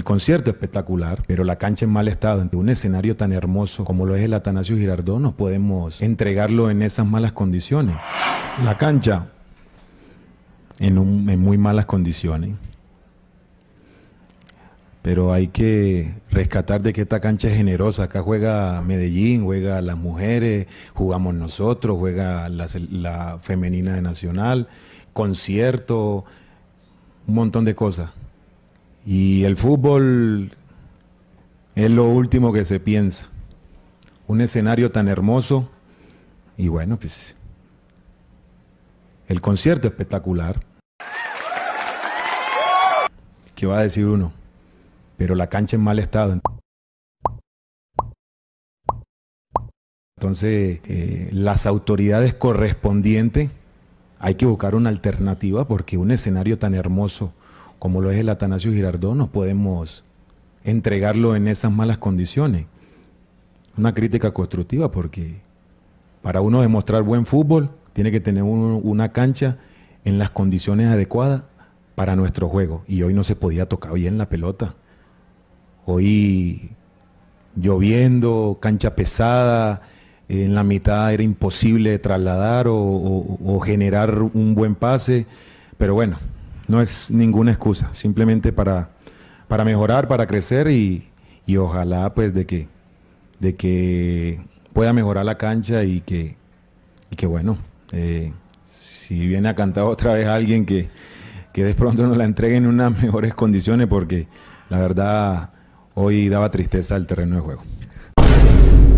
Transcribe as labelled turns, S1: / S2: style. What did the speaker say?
S1: El concierto espectacular, pero la cancha en mal estado, ante un escenario tan hermoso como lo es el Atanasio Girardot, no podemos entregarlo en esas malas condiciones. La cancha en, muy malas condiciones. Pero hay que rescatar de que esta cancha es generosa. Acá juega Medellín, juega las mujeres, jugamos nosotros, juega la, la femenina de Nacional, concierto, un montón de cosas. Y el fútbol es lo último que se piensa. Un escenario tan hermoso y bueno, pues el concierto espectacular. ¿Qué va a decir uno? Pero la cancha en mal estado. Entonces, eh, las autoridades correspondientes hay que buscar una alternativa porque un escenario tan hermoso como lo es el Atanasio Girardot, no podemos entregarlo en esas malas condiciones. Una crítica constructiva porque para uno demostrar buen fútbol tiene que tener una cancha en las condiciones adecuadas para nuestro juego. Y hoy no se podía tocar bien la pelota. Hoy lloviendo, cancha pesada, en la mitad era imposible trasladar o generar un buen pase. Pero bueno, no es ninguna excusa, simplemente para, para mejorar, para crecer y, ojalá pues de que, de que pueda mejorar la cancha y que, que bueno, eh, si viene a cantar otra vez alguien que, que de pronto nos la entregue en unas mejores condiciones porque la verdad hoy daba tristeza el terreno de juego.